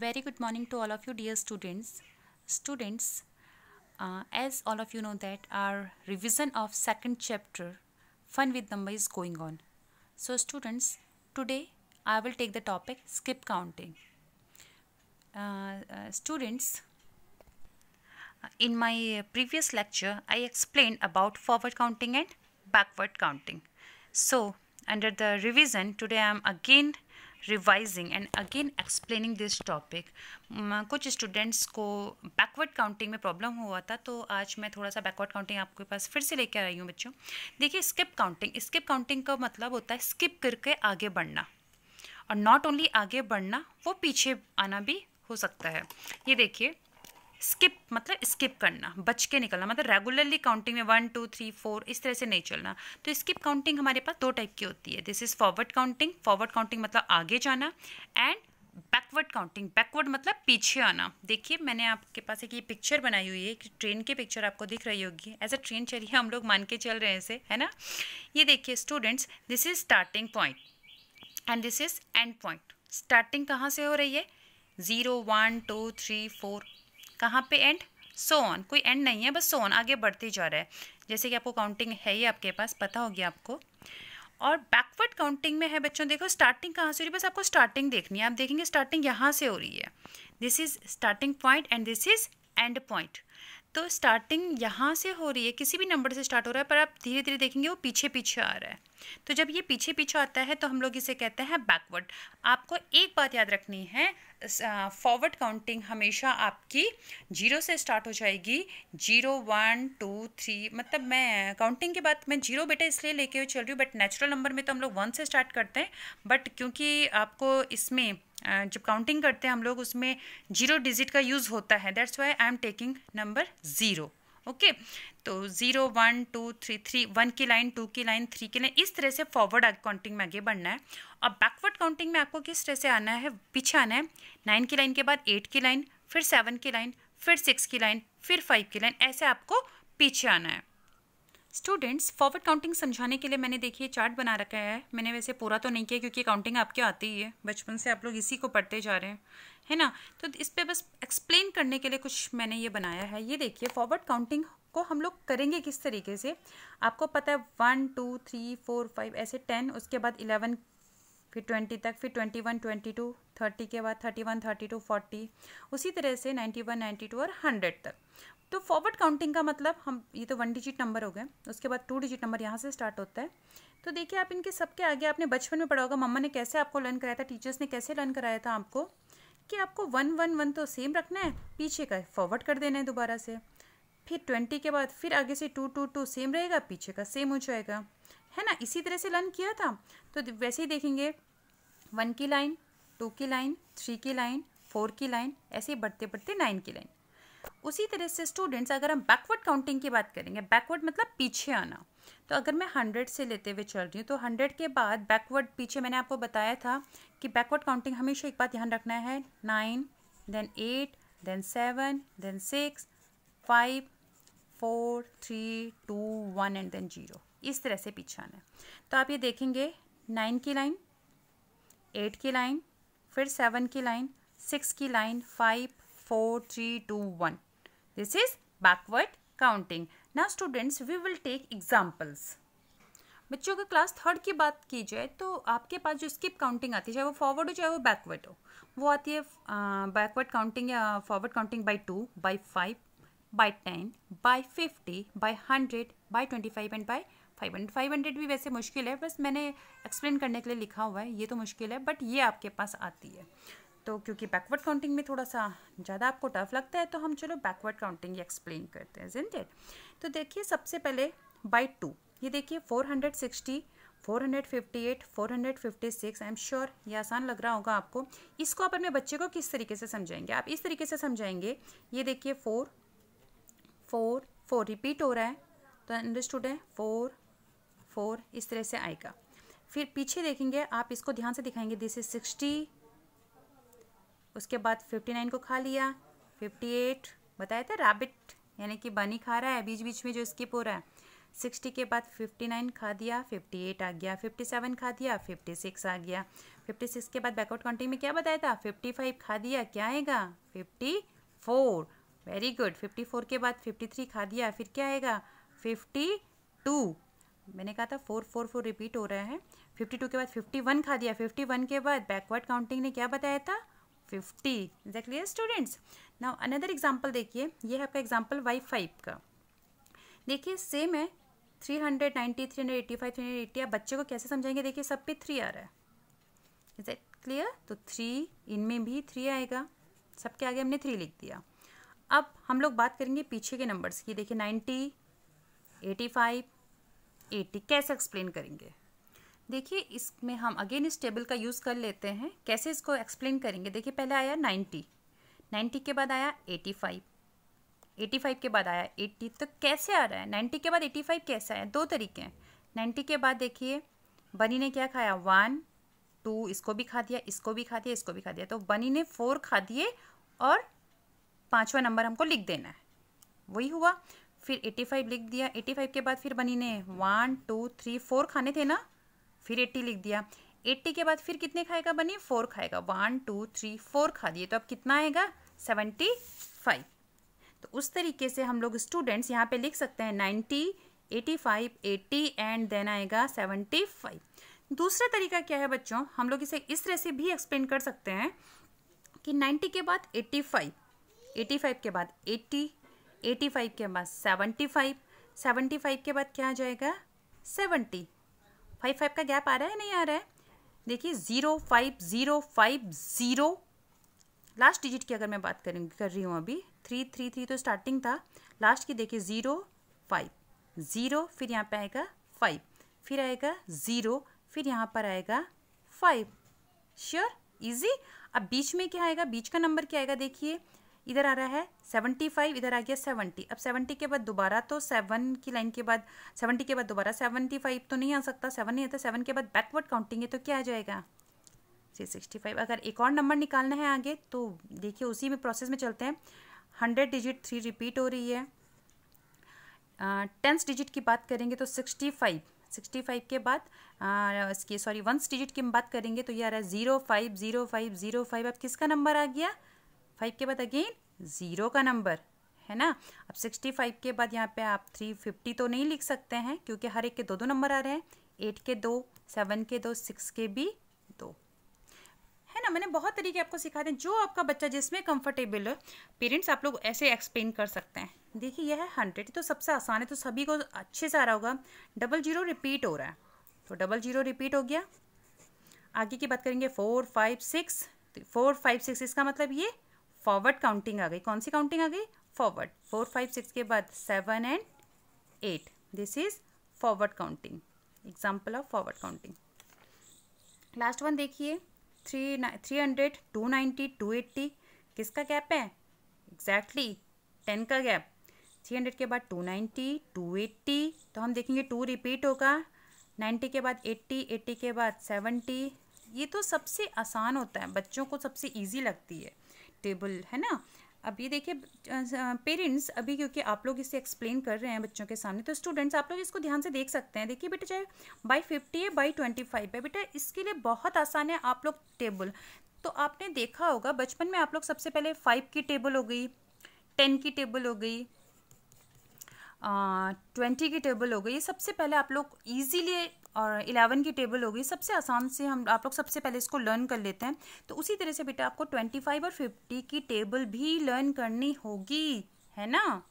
very good morning to all of you dear students students uh, as all of you know that our revision of second chapter fun with number is going on so students today i will take the topic skip counting uh, uh, students in my previous lecture i explained about forward counting and backward counting so under the revision today i am again revising and again explaining this topic कुछ students को backward counting में problem हुआ था तो आज मैं थोड़ा सा बैकवर्ड काउंटिंग आपके पास फिर से लेकर आई हूँ बच्चों देखिए स्किप काउंटिंग स्किप काउंटिंग का मतलब होता है स्किप करके आगे बढ़ना और नॉट ओनली आगे बढ़ना वो पीछे आना भी हो सकता है ये देखिए स्किप मतलब स्किप करना बच के निकलना मतलब रेगुलरली काउंटिंग में वन टू थ्री फोर इस तरह से नहीं चलना तो स्किप काउंटिंग हमारे पास दो टाइप की होती है this is forward counting forward counting मतलब आगे जाना एंड बैकवर्ड काउंटिंग बैकवर्ड मतलब पीछे आना देखिए मैंने आपके पास एक ये पिक्चर बनाई हुई है कि ट्रेन की पिक्चर आपको दिख रही होगी एज अ ट्रेन चलिए हम लोग मान के चल रहे हैं इसे है ना ये देखिए students this is starting point and this is end point starting कहाँ से हो रही है zero one two three four कहाँ पे एंड सो ऑन कोई एंड नहीं है बस सो ऑन आगे बढ़ते जा रहा है जैसे कि आपको काउंटिंग है ही आपके पास पता हो गया आपको और बैकवर्ड काउंटिंग में है बच्चों देखो स्टार्टिंग कहाँ से हो रही है बस आपको स्टार्टिंग देखनी है आप देखेंगे स्टार्टिंग यहाँ से हो रही है this is starting point and this is end point तो स्टार्टिंग यहाँ से हो रही है किसी भी नंबर से स्टार्ट हो रहा है पर आप धीरे धीरे देखेंगे वो पीछे पीछे आ रहा है तो जब ये पीछे पीछे आता है तो हम लोग इसे कहते हैं बैकवर्ड आपको एक बात याद रखनी है फॉरवर्ड काउंटिंग हमेशा आपकी जीरो से स्टार्ट हो जाएगी जीरो वन टू थ्री मतलब मैं काउंटिंग के बाद मैं जीरो बेटा इसलिए लेके चल रही हूँ बट नेचुरल नंबर में तो हम लोग वन से स्टार्ट करते हैं बट क्योंकि आपको इसमें जब काउंटिंग करते हैं हम लोग उसमें जीरो डिजिट का यूज़ होता है that's why I am taking number zero okay तो zero one two three three one की लाइन टू की लाइन थ्री की लाइन इस तरह से फॉरवर्ड काउंटिंग में आगे बढ़ना है और बैकवर्ड काउंटिंग में आपको किस तरह से आना है पीछे आना है नाइन की लाइन के बाद एट की लाइन फिर सेवन की लाइन फिर सिक्स की लाइन फिर फाइव की लाइन ऐसे आपको पीछे आना है स्टूडेंट्स फॉरवर्ड काउंटिंग समझाने के लिए मैंने देखिए चार्ट बना रखा है मैंने वैसे पूरा तो नहीं किया क्योंकि काउंटिंग आपके आती ही है बचपन से आप लोग इसी को पढ़ते जा रहे हैं है ना तो इस पर बस एक्सप्लेन करने के लिए कुछ मैंने ये बनाया है ये देखिए फॉरवर्ड काउंटिंग को हम लोग करेंगे किस तरीके से आपको पता है one two three four five ऐसे टेन उसके बाद इलेवन फिर ट्वेंटी तक फिर twenty one twenty two thirty के बाद thirty one thirty two forty उसी तरह से नाइन्टी वन नाइन्टी टू और हंड्रेड तक तो फॉरवर्ड काउंटिंग का मतलब हम ये तो वन डिजिट नंबर हो गए उसके बाद टू डिजिट नंबर यहाँ से स्टार्ट होता है तो देखिए आप इनके सबके आगे आपने बचपन में पढ़ा होगा मम्मा ने कैसे आपको लर्न कराया था टीचर्स ने कैसे लर्न कराया था आपको कि आपको वन वन वन तो सेम रखना है पीछे का फॉरवर्ड कर देना है दोबारा से फिर ट्वेंटी के बाद फिर आगे से टू टू टू सेम रहेगा पीछे का सेम हो जाएगा है ना इसी तरह से लर्न किया था तो वैसे ही देखेंगे वन की लाइन टू की लाइन थ्री की लाइन फोर की लाइन ऐसे ही बढ़ते बढ़ते नाइन की लाइन उसी तरह से स्टूडेंट्स अगर हम बैकवर्ड काउंटिंग की बात करेंगे बैकवर्ड मतलब पीछे आना तो अगर मैं हंड्रेड से लेते हुए चल रही हूँ तो हंड्रेड के बाद बैकवर्ड पीछे मैंने आपको बताया था कि बैकवर्ड काउंटिंग हमेशा एक बात ध्यान रखना है nine then eight then seven then six five four three two one and then zero इस तरह से पीछे आना है तो आप ये देखेंगे नाइन की लाइन एट की लाइन फिर सेवन की लाइन सिक्स की line five four, three, two, one. This is backward counting. Now students, we will take examples. बच्चों के क्लास थर्ड की बात की जाए तो आपके पास जो स्किप काउंटिंग आती है चाहे वो फॉरवर्ड हो चाहे वो बैकवर्ड हो वो आती है बैकवर्ड काउंटिंग या forward counting by two by five by ten by fifty by hundred by twenty five and by five hundred five hundred भी वैसे मुश्किल है बस मैंने एक्सप्लेन करने के लिए लिखा हुआ है ये तो मुश्किल है बट ये आपके पास आती है तो क्योंकि बैकवर्ड काउंटिंग में थोड़ा सा ज़्यादा आपको टफ लगता है तो हम चलो बैकवर्ड काउंटिंग एक्सप्लेन करते हैं जिन तो देखिए सबसे पहले बाई टू ये देखिए four hundred sixty 458, 456 I am sure ये आसान लग रहा होगा आपको इसको आप अपने बच्चे को किस तरीके से समझाएंगे आप इस तरीके से समझाएंगे ये देखिए फोर फोर फोर रिपीट हो रहा है तो अंडरस्टूड है फोर फोर इस तरह से आएगा फिर पीछे देखेंगे आप इसको ध्यान से दिखाएंगे दिस इज सिक्सटी उसके बाद फिफ्टी नाइन को खा लिया फिफ्टी एट बताया था रैबिट यानी कि बनी खा रहा है बीच बीच में जो स्किप हो रहा है सिक्सटी के बाद फिफ्टी नाइन खा दिया फिफ्टी एट आ गया फिफ्टी सेवन खा दिया फिफ्टी सिक्स आ गया फिफ्टी सिक्स के बाद बैकवर्ड काउंटिंग में क्या बताया था फिफ्टी फाइव खा दिया क्या आएगा fifty four very good fifty four के बाद फिफ्टी थ्री खा दिया फिर क्या आएगा फिफ्टी टू मैंने कहा था फोर फोर फोर रिपीट हो रहा है फिफ्टी टू के बाद फिफ्टी वन खा दिया फिफ्टी वन के बाद बैकवर्ड काउंटिंग ने क्या बताया था fifty is clear students now another example देखिए ये है आपका एग्जाम्पल वाई फाइव का देखिए सेम है three hundred ninety three hundred eighty five three hundred eighty आप बच्चे को कैसे समझाएंगे देखिए सब पे थ्री आ रहा है इज इट क्लियर तो थ्री इनमें भी थ्री आएगा सबके आगे हमने थ्री लिख दिया अब हम लोग बात करेंगे पीछे के नंबर्स की देखिए नाइन्टी एटी फाइव एटी कैसे एक्सप्लेन करेंगे देखिए इसमें हम अगेन इस टेबल का यूज़ कर लेते हैं कैसे इसको एक्सप्लेन करेंगे देखिए पहले आया नाइन्टी नाइन्टी के बाद आया एटी फाइव एटी फाइव के बाद आया एट्टी तो कैसे आ रहा है नाइन्टी के बाद एटी फाइव कैसे आया दो तरीके हैं नाइन्टी के बाद देखिए बनी ने क्या खाया वन टू इसको भी खा दिया इसको भी खा दिया इसको भी खा दिया तो बनी ने फोर खा दिए और पाँचवा नंबर हमको लिख देना है वही हुआ फिर एटी फाइव लिख दिया एटी फाइव के बाद फिर बनी ने वन टू थ्री फोर खाने थे ना फिर एट्टी लिख दिया एट्टी के बाद फिर कितने खाएगा बनी फोर खाएगा वन टू थ्री फोर खा दिए तो अब कितना आएगा सेवेंटी फाइव तो उस तरीके से हम लोग स्टूडेंट्स यहाँ पे लिख सकते हैं ninety eighty five eighty and then आएगा सेवेंटी फाइव दूसरा तरीका क्या है बच्चों हम लोग इसे इस तरह से भी एक्सप्लेन कर सकते हैं कि नाइन्टी के बाद एटी फाइव के बाद एटी फाइव के बाद सेवेंटी 75 के बाद क्या आ जाएगा 70, फाइव फाइव का गैप आ रहा है नहीं आ रहा है देखिए zero five zero five zero last digit की अगर मैं बात करें कर रही हूँ अभी थ्री थ्री थ्री तो स्टार्टिंग था लास्ट की देखिए ज़ीरो फाइव ज़ीरो फिर यहाँ पे आएगा फाइव फिर आएगा ज़ीरो फिर यहाँ पर आएगा फाइव श्योर इजी अब बीच में क्या आएगा बीच का नंबर क्या आएगा देखिए इधर आ रहा है सेवेंटी फाइव इधर आ गया सेवेंटी अब सेवेंटी के बाद दोबारा तो सेवन की लाइन के बाद सेवेंटी के बाद दोबारा सेवेंटी फाइव तो नहीं आ सकता सेवन नहीं आता तो सेवन के बाद बैकवर्ड काउंटिंग है तो क्या आ जाएगा थ्री सिक्सटी फाइव अगर एक और नंबर निकालना है आगे तो देखिए उसी में प्रोसेस में चलते हैं हंड्रेड डिजिट थ्री रिपीट हो रही है टेंथ uh, डिजिट की बात करेंगे तो सिक्सटी फाइव सिक्सटी फाइव के बाद इसकी सॉरी वंस डिजिट की हम बात करेंगे तो ये आ रहा है zero five zero five zero five अब किसका नंबर आ गया फाइव के बाद अगेन ज़ीरो का नंबर है ना अब सिक्सटी फाइव के बाद यहाँ पे आप थ्री फिफ्टी तो नहीं लिख सकते हैं क्योंकि हर एक के दो दो नंबर आ रहे हैं एट के दो सेवन के दो सिक्स के भी दो है ना मैंने बहुत तरीके आपको सिखा दें जो आपका बच्चा जिसमें कंफर्टेबल हो पेरेंट्स आप लोग ऐसे एक्सप्लेन कर सकते हैं देखिए यह है हंड्रेड तो सबसे आसान है तो सभी को अच्छे से आ रहा होगा डबल जीरो रिपीट हो रहा है तो डबल जीरो रिपीट हो गया आगे की बात करेंगे four five six four five six इसका मतलब ये फॉरवर्ड काउंटिंग आ गई कौन सी काउंटिंग आ गई फॉरवर्ड फोर फाइव सिक्स के बाद seven and eight this is forward counting example of forward counting last one देखिए three three hundred two ninety two eighty किसका गैप है एग्जैक्टली टेन का गैप थ्री हंड्रेड के बाद to ninety two eighty तो हम देखेंगे टू रिपीट होगा नाइन्टी के बाद एट्टी एट्टी के बाद सेवेंटी ये तो सबसे आसान होता है बच्चों को सबसे ईजी लगती है टेबल है ना अब ये देखिए पेरेंट्स अभी क्योंकि आप लोग इसे एक्सप्लेन कर रहे हैं बच्चों के सामने तो स्टूडेंट्स आप लोग इसको ध्यान से देख सकते हैं देखिए बेटा चाहे बाई फिफ्टी है बाई ट्वेंटी फाइव है बेटा इसके लिए बहुत आसान है आप लोग टेबल तो आपने देखा होगा बचपन में आप लोग सबसे पहले फाइव की टेबल हो गई टेन की टेबल हो गई ट्वेंटी की टेबल हो गई ये सबसे पहले आप लोग ईजीली और इलेवन की टेबल होगी सबसे आसान से हम आप लोग सबसे पहले इसको लर्न कर लेते हैं तो उसी तरह से बेटा आपको ट्वेंटी फाइव और फिफ्टी की टेबल भी लर्न करनी होगी है ना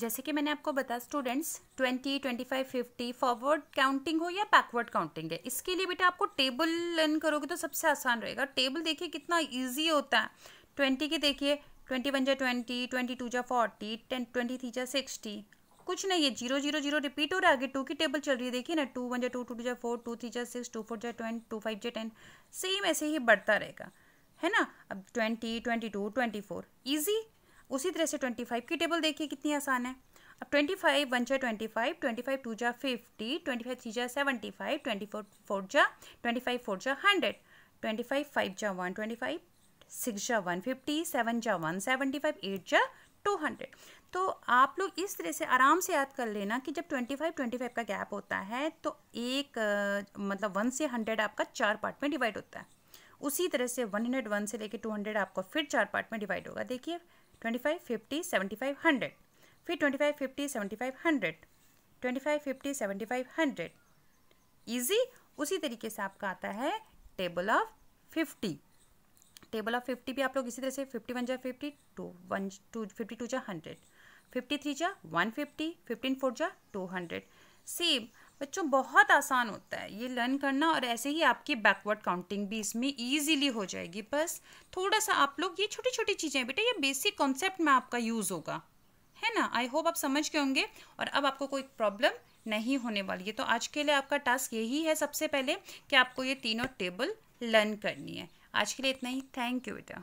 जैसे कि मैंने आपको बताया students twenty twenty five fifty forward counting हो या बैकवर्ड काउंटिंग है इसके लिए बेटा आपको टेबल लर्न करोगे तो सबसे आसान रहेगा टेबल देखिए कितना ईजी होता है ट्वेंटी के देखिए ट्वेंटी वन जा ट्वेंटी ट्वेंटी टू जा फोर्टी टेन ट्वेंटी थ्री जा सिक्सटी कुछ नहीं है जीरो जीरो जीरो रिपीट हो रहा है आगे टू की टेबल चल रही है देखिए ना टू वन जा टू टू टू जा फोर टू थ्री जा सिक्स टू फोर जा ट्वेंट टू फाइव जा टेन सेम ऐसे ही बढ़ता रहेगा है ना अब twenty twenty two twenty four easy उसी तरह से ट्वेंटी फाइव की टेबल देखिए कितनी आसान है अब ट्वेंटी फाइव वन जा twenty five twenty five two जा फिफ्टी ट्वेंटी फाइव थ्री जा seventy five twenty four four जा ट्वेंटी फाइव फोर जा हंड्रेड ट्वेंटी फाइव फाइव जा वन ट्वेंटी फाइव सिक्स जा वन फिफ्टी सेवन जा one seventy five eight जा two hundred तो आप लोग इस तरह से आराम से याद कर लेना कि जब ट्वेंटी फाइव ट्वेंटी फाइव का गैप होता है तो एक मतलब वन से हंड्रेड आपका चार पार्ट में डिवाइड होता है उसी तरह से वन हंड्रेड वन से लेकर टू हंड्रेड आपका फिर चार पार्ट में डिवाइड होगा देखिए twenty five fifty seventy five hundred फिर twenty five fifty seventy five hundred twenty five fifty seventy five hundred easy उसी तरीके से आपका आता है table of fifty table of fifty भी आप लोग इसी तरह से फिफ्टी वन जा fifty two one two fifty two जा हंड्रेड फिफ्टी थ्री जा वन फिफ्टी फिफ्टीन फोर जा टू हंड्रेड सेम बच्चों बहुत आसान होता है ये लर्न करना और ऐसे ही आपकी बैकवर्ड काउंटिंग भी इसमें ईजिली हो जाएगी बस थोड़ा सा आप लोग ये छोटी छोटी चीज़ें बेटा ये बेसिक कॉन्सेप्ट में आपका यूज़ होगा है ना आई होप आप समझ के होंगे और अब आपको कोई प्रॉब्लम नहीं होने वाली है तो आज के लिए आपका टास्क यही है सबसे पहले कि आपको ये तीनों टेबल लर्न करनी है आज के लिए इतना ही थैंक यू बेटा